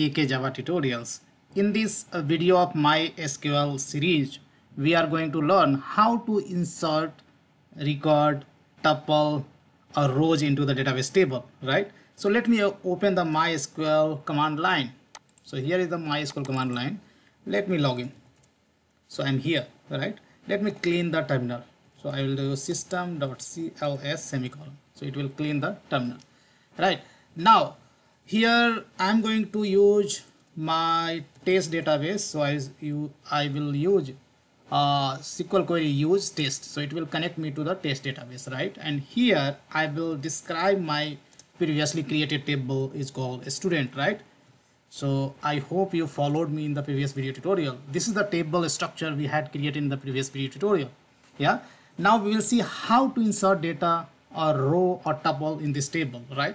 KK Java tutorials. In this uh, video of my SQL series, we are going to learn how to insert record, tuple, or rows into the database table, right? So let me uh, open the MySQL command line. So here is the MySQL command line. Let me log in. So I'm here, right? Let me clean the terminal. So I will do system.cls semicolon. So it will clean the terminal, right? Now here I'm going to use my test database so I, you, I will use uh, SQL query use test so it will connect me to the test database right and here I will describe my previously created table is called student right so I hope you followed me in the previous video tutorial this is the table structure we had created in the previous video tutorial yeah now we will see how to insert data or row or tuple in this table right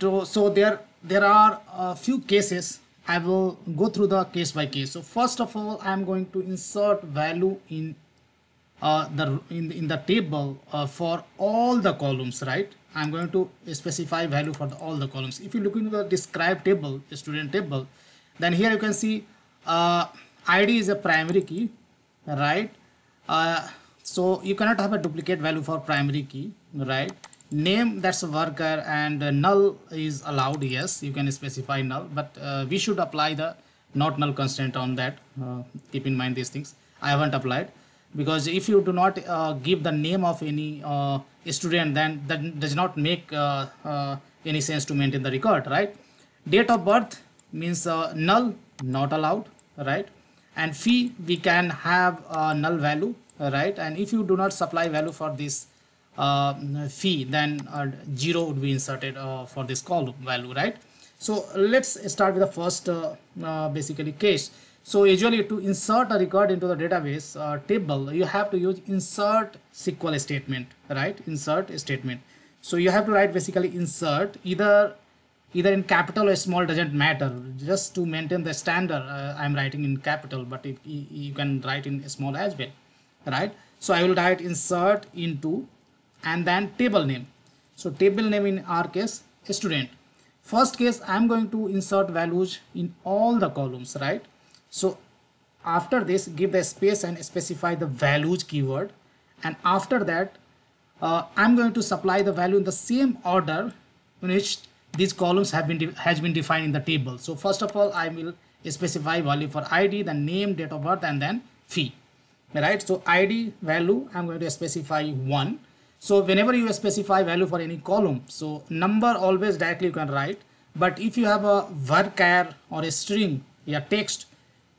to, so there there are a few cases I will go through the case by case so first of all I am going to insert value in uh, the in, in the table uh, for all the columns right I'm going to specify value for the, all the columns if you look into the describe table student table then here you can see uh, ID is a primary key right uh, so you cannot have a duplicate value for primary key right name that's a worker and uh, null is allowed yes you can specify null but uh, we should apply the not null constraint on that uh, keep in mind these things i haven't applied because if you do not uh, give the name of any uh, student then that does not make uh, any sense to maintain the record right date of birth means null not allowed right and fee we can have a null value right and if you do not supply value for this uh, fee then uh, zero would be inserted uh, for this column value right so let's start with the first basically case so usually to insert a record into the database uh, table, you have to use insert SQL statement, right? Insert statement. So you have to write basically insert either either in capital or small doesn't matter. Just to maintain the standard, uh, I'm writing in capital, but it, you can write in small as well, right? So I will write insert into and then table name so table name in our case student first case i'm going to insert values in all the columns right so after this give the space and specify the values keyword and after that uh, i'm going to supply the value in the same order in which these columns have been has been defined in the table so first of all i will specify value for id the name date of birth and then fee right so id value i'm going to specify one so whenever you specify value for any column, so number always directly you can write. But if you have a varchar or a string, yeah, text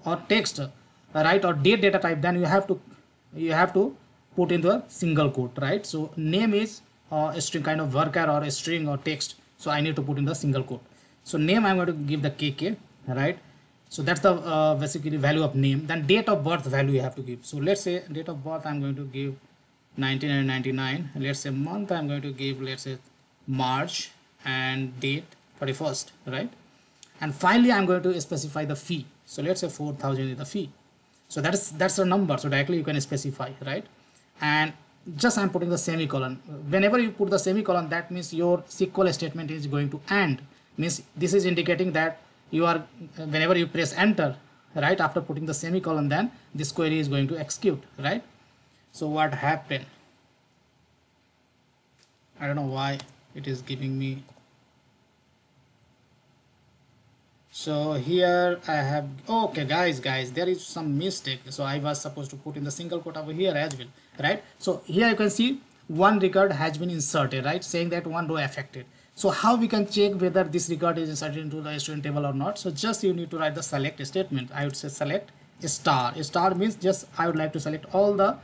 or text, right, or date data type, then you have to you have to put into a single quote, right? So name is uh, a string kind of varchar or a string or text. So I need to put in the single quote. So name I'm going to give the kk, right? So that's the uh, basically value of name. Then date of birth value you have to give. So let's say date of birth I'm going to give 1999 let's say month i'm going to give let's say march and date 31st right and finally i'm going to specify the fee so let's say 4000 is the fee so that's that's the number so directly you can specify right and just i'm putting the semicolon whenever you put the semicolon that means your sql statement is going to end means this is indicating that you are whenever you press enter right after putting the semicolon then this query is going to execute right so what happened I don't know why it is giving me so here I have okay guys guys there is some mistake so I was supposed to put in the single quote over here as well right so here you can see one record has been inserted right saying that one row affected so how we can check whether this record is inserted into the student table or not so just you need to write the select statement I would say select star star means just I would like to select all the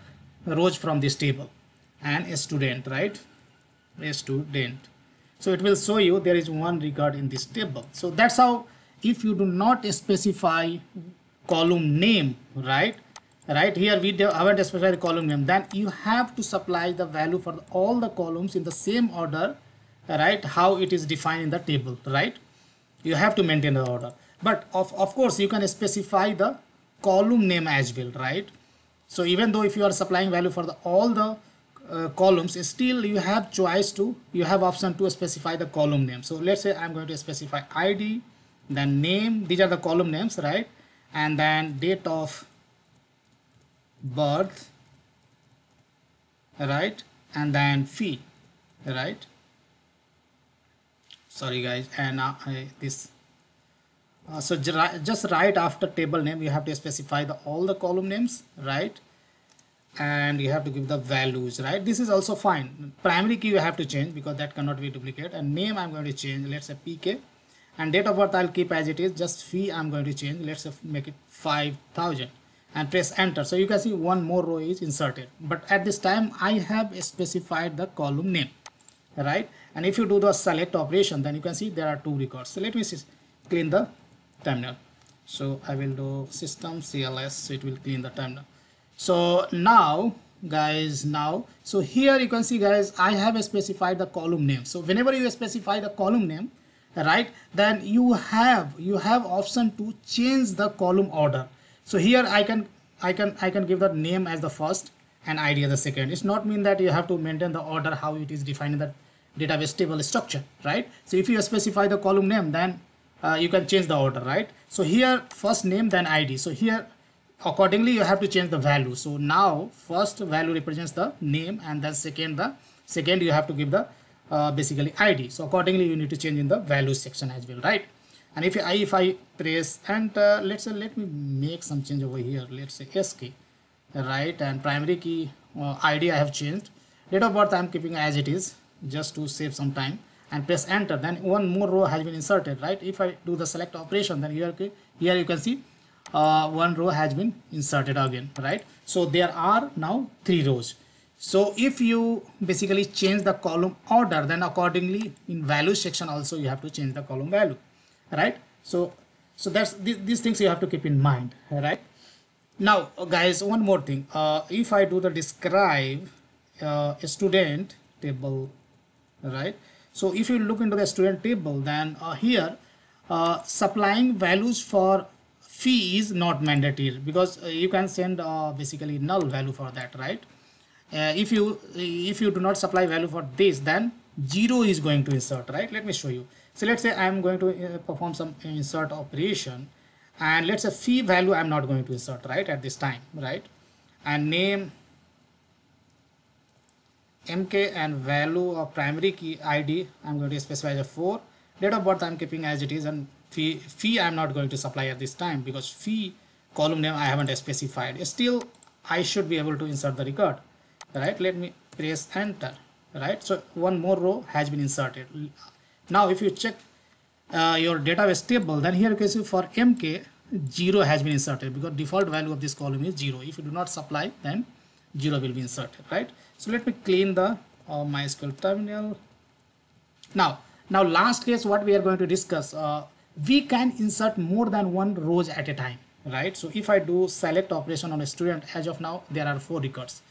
rows from this table and a student right a student so it will show you there is one record in this table so that's how if you do not specify column name right right here we haven't specified column name then you have to supply the value for all the columns in the same order right how it is defined in the table right you have to maintain the order but of, of course you can specify the column name as well right so even though if you are supplying value for the, all the uh, columns, still you have choice to, you have option to specify the column name. So let's say I'm going to specify ID, then name, these are the column names, right? And then date of birth, right? And then fee, right? Sorry guys, and uh, I, this uh, so just right after table name, you have to specify the, all the column names, right? And you have to give the values, right? This is also fine. Primary key you have to change because that cannot be duplicate. And name I'm going to change, let's say PK. And date of birth I'll keep as it is. Just fee I'm going to change, let's say make it 5000 and press enter. So you can see one more row is inserted. But at this time, I have specified the column name, right? And if you do the select operation, then you can see there are two records. So let me see, clean the terminal so I will do system CLS so it will clean the terminal so now guys now so here you can see guys I have specified the column name so whenever you specify the column name right then you have you have option to change the column order so here I can I can I can give the name as the first and ID as the second it's not mean that you have to maintain the order how it is defined in the database table structure right so if you specify the column name then uh, you can change the order right so here first name then id so here accordingly you have to change the value so now first value represents the name and then second the second you have to give the uh, basically id so accordingly you need to change in the value section as well right and if i if i press and uh, let's say let me make some change over here let's say sk right and primary key uh, id i have changed date of birth i am keeping as it is just to save some time and press enter then one more row has been inserted right if I do the select operation then here here you can see uh, one row has been inserted again right so there are now three rows so if you basically change the column order then accordingly in value section also you have to change the column value right so so that's th these things you have to keep in mind right now uh, guys one more thing uh, if I do the describe uh, student table right so if you look into the student table, then uh, here uh, supplying values for fee is not mandatory because uh, you can send uh, basically null value for that, right? Uh, if you if you do not supply value for this, then zero is going to insert, right? Let me show you. So let's say I'm going to perform some insert operation and let's say fee value I'm not going to insert, right? At this time, right? And name mk and value of primary key id i'm going to specify as 4 date of birth i'm keeping as it is and fee, fee i'm not going to supply at this time because fee column name i haven't specified still i should be able to insert the record right let me press enter right so one more row has been inserted now if you check uh, your database table then here you can see for mk 0 has been inserted because default value of this column is 0 if you do not supply then 0 will be inserted, right? So let me clean the uh, MySQL terminal. Now, now last case, what we are going to discuss, uh, we can insert more than one rows at a time, right? So if I do select operation on a student, as of now, there are four records.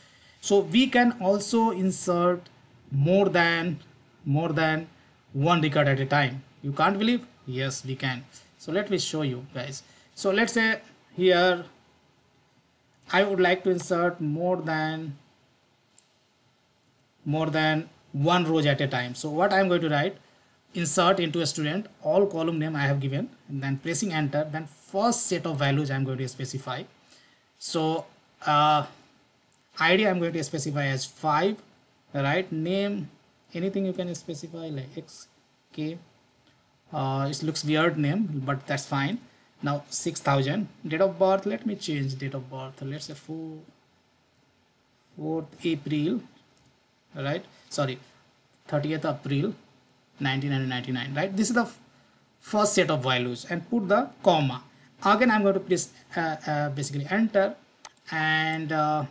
So we can also insert more than, more than one record at a time. You can't believe? Yes, we can. So let me show you guys. So let's say here I would like to insert more than more than one rows at a time. So what I'm going to write insert into a student all column name I have given and then pressing enter then first set of values I'm going to specify. So uh, ID I'm going to specify as 5 right name anything you can specify like X K uh, it looks weird name but that's fine now 6000 date of birth let me change date of birth let's say 4 4th april right sorry 30th april 1999 right this is the first set of values and put the comma again i'm going to press uh, uh, basically enter and uh,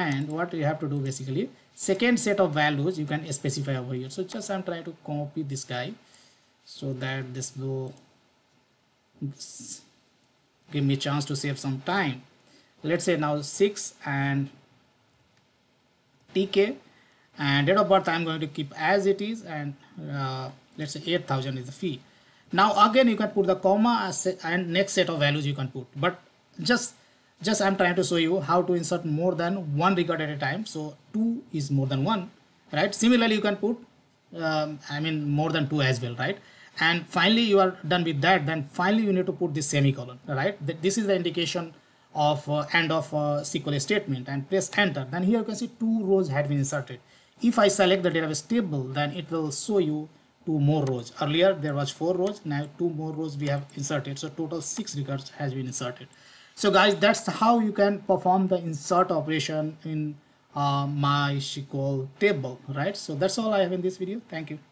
and what you have to do basically second set of values you can specify over here so just i'm trying to copy this guy so that this will this, give me chance to save some time let's say now 6 and tk and date of birth i'm going to keep as it is and uh, let's say 8000 is the fee now again you can put the comma and next set of values you can put but just just i'm trying to show you how to insert more than one record at a time so two is more than one right similarly you can put um, i mean more than two as well right and finally you are done with that then finally you need to put this semicolon right this is the indication of uh, end of uh, SQL statement and press enter then here you can see two rows had been inserted if I select the database table then it will show you two more rows earlier there was four rows now two more rows we have inserted so total six records has been inserted so guys that's how you can perform the insert operation in uh, SQL table right so that's all I have in this video thank you